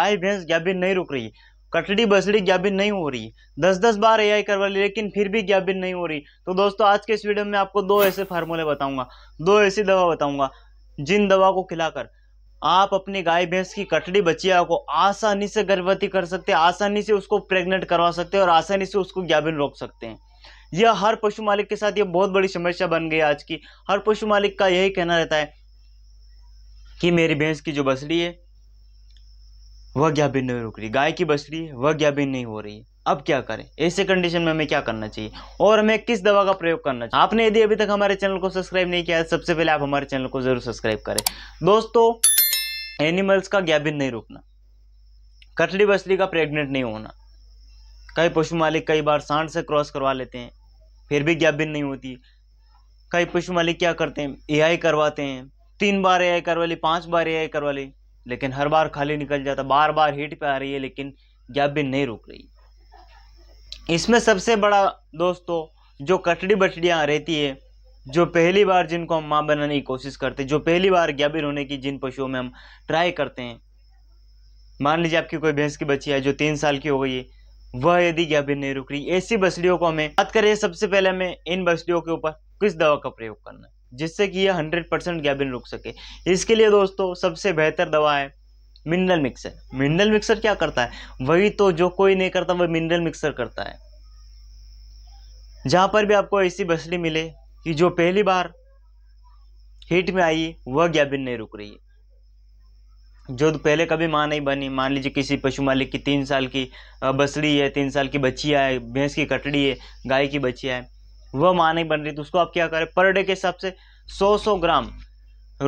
आई भैंस ज्ञापिन नहीं रुक रही कटड़ी बसड़ी ज्ञापिन नहीं हो रही दस दस बार आई करवा ली लेकिन फिर भी ज्ञापिन नहीं हो रही तो दोस्तों आज के इस वीडियो में आपको दो ऐसे फार्मूले बताऊंगा दो ऐसी दवा बताऊंगा जिन दवा को खिलाकर आप अपनी गाय भैंस की कटड़ी बचिया को आसानी से गर्भवती कर सकते हैं आसानी से उसको प्रेग्नेंट करवा सकते हैं और आसानी से उसको ज्ञापिन रोक सकते हैं यह हर पशु मालिक के साथ यह बहुत बड़ी समस्या बन गई आज की हर पशु मालिक का यही कहना रहता है कि मेरी भैंस की जो बसड़ी है वह ज्ञापिन नहीं रुक रही गाय की बछड़ी वह ज्ञापिन नहीं हो रही अब क्या करें ऐसे कंडीशन में हमें क्या करना चाहिए और हमें किस दवा का प्रयोग करना चाहिए आपने यदि अभी तक हमारे चैनल को सब्सक्राइब नहीं किया सबसे पहले आप हमारे चैनल को जरूर सब्सक्राइब करें दोस्तों एनिमल्स का गैबिन नहीं रुकना कटड़ी बछड़ी का प्रेग्नेंट नहीं होना कई पशु मालिक कई बार सांड से क्रॉस करवा लेते हैं फिर भी गैबिन नहीं होती कई पशु मालिक क्या करते हैं ए करवाते हैं तीन बार ए करवा ली पांच बार ए करवा ली लेकिन हर बार खाली निकल जाता बार बार हीट पे आ रही है लेकिन गैप भी नहीं रुक रही इसमें सबसे बड़ा दोस्तों जो कटड़ी बटड़ियाँ रहती है जो पहली बार जिनको हम माँ बनाने की कोशिश करते हैं जो पहली बार गैबिर होने की जिन पशुओं में हम ट्राई करते हैं मान लीजिए आपकी कोई भैंस की बच्ची है जो तीन साल की हो गई है वह यदि गैबिर नहीं रुक रही ऐसी बछड़ियों को हमें बात करें सबसे पहले हमें इन बछड़ियों के ऊपर किस दवा का प्रयोग करना है जिससे कि यह हंड्रेड परसेंट गैबिन रुक सके इसके लिए दोस्तों सबसे बेहतर दवा है मिनरल मिक्सर मिनरल मिक्सर क्या करता है वही तो जो कोई नहीं करता वह मिनरल मिक्सर करता है जहाँ पर भी आपको ऐसी बसली मिले कि जो पहली बार हीट में आई वह गैबिन नहीं रुक रही है जो पहले कभी माँ नहीं बनी मान लीजिए किसी पशु मालिक की तीन साल की बसड़ी है तीन साल की बच्ची है भैंस की कटड़ी है गाय की बच्ची है वह माँ नहीं बन रही तो उसको आप क्या करें पर डे के हिसाब से सौ सौ ग्राम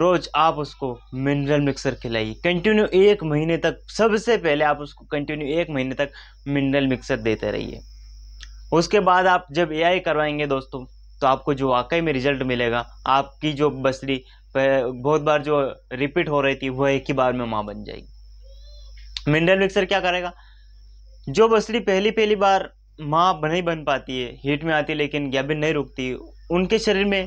रोज आप उसको मिनरल मिक्सर खिलाइए कंटिन्यू एक महीने तक सबसे पहले आप उसको कंटिन्यू एक महीने तक मिनरल मिक्सर देते रहिए उसके बाद आप जब एआई करवाएंगे दोस्तों तो आपको जो वाकई में रिजल्ट मिलेगा आपकी जो बसरी बहुत बार जो रिपीट हो रही थी वह एक ही बार में माँ बन जाएगी मिनरल मिक्सर क्या करेगा जो बसरी पहली पहली बार माँ नहीं बन पाती है हीट में आती है लेकिन गैबिन नहीं रुकती उनके शरीर में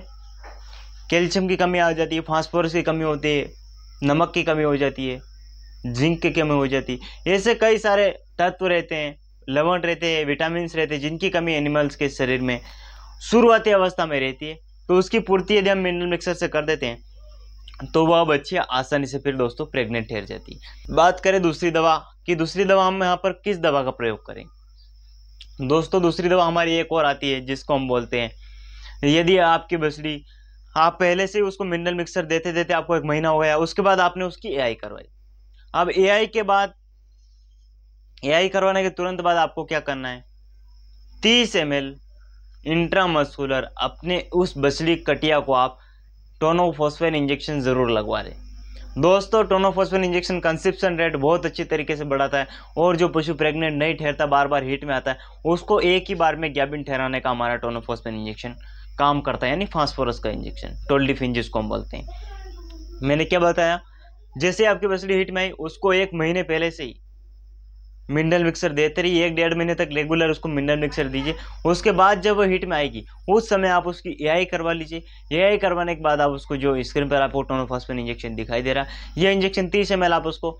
कैल्शियम की कमी आ जाती है फास्फोरस की कमी होती है नमक की कमी हो जाती है जिंक की कमी हो जाती है ऐसे कई सारे तत्व रहते हैं लवण रहते हैं विटामिन रहते हैं जिनकी कमी एनिमल्स के शरीर में शुरुआती अवस्था में रहती है तो उसकी पूर्ति यदि हम मिनरल मिक्सर से कर देते हैं तो वह बच्ची आसानी से फिर दोस्तों प्रेग्नेंट ठहर जाती है बात करें दूसरी दवा कि दूसरी दवा हम यहाँ पर किस दवा का प्रयोग करें दोस्तों दूसरी दवा हमारी एक और आती है जिसको हम बोलते हैं यदि आपकी बछड़ी आप पहले से उसको मिनरल मिक्सर देते देते आपको एक महीना हो गया उसके बाद आपने उसकी एआई करवाई अब एआई के बाद एआई करवाने के तुरंत बाद आपको क्या करना है तीस एम एल इंट्रामस्कुलर अपने उस बछड़ी कटिया को आप टोनोफोस्फेन इंजेक्शन ज़रूर लगवा दें दोस्तों टोनोफोस्फेन इंजेक्शन कंसिप्शन रेट बहुत अच्छी तरीके से बढ़ाता है और जो पशु प्रेग्नेंट नहीं ठहरता बार बार हीट में आता है उसको एक ही बार में गैबिन ठहराने का हमारा टोनोफोस्फेन इंजेक्शन काम करता है यानी फास्फोरस का इंजेक्शन टोल्डिफिन जिसको हम बोलते हैं मैंने क्या बताया जैसे आपकी बसड़ी हीट में आई उसको एक महीने पहले से ही मिनरल मिक्सर देते रहिए एक डेढ़ महीने तक रेगुलर उसको मिनरल मिक्सर दीजिए उसके बाद जब वो हिट में आएगी उस समय आप उसकी एआई करवा लीजिए एआई करवाने के बाद आप उसको जो स्क्रीन पर आपको टोनोफॉस्फेन इंजेक्शन दिखाई दे रहा है ये इंजेक्शन तीस एम आप उसको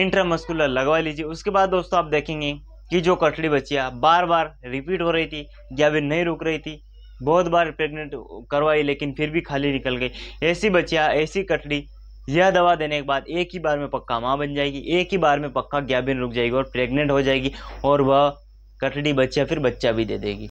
इंट्रामस्कुलर लगवा लीजिए उसके बाद दोस्तों आप देखेंगे कि जो कटड़ी बचिया बार बार रिपीट हो रही थी या फिर नहीं रुक रही थी बहुत बार प्रेग्नेंट करवाई लेकिन फिर भी खाली निकल गई ऐसी बच्चियाँ ऐसी कटड़ी यह दवा देने के बाद एक ही बार में पक्का माँ बन जाएगी एक ही बार में पक्का गैबिन रुक जाएगी और प्रेग्नेंट हो जाएगी और वह कटड़ी बच्चा फिर बच्चा भी दे देगी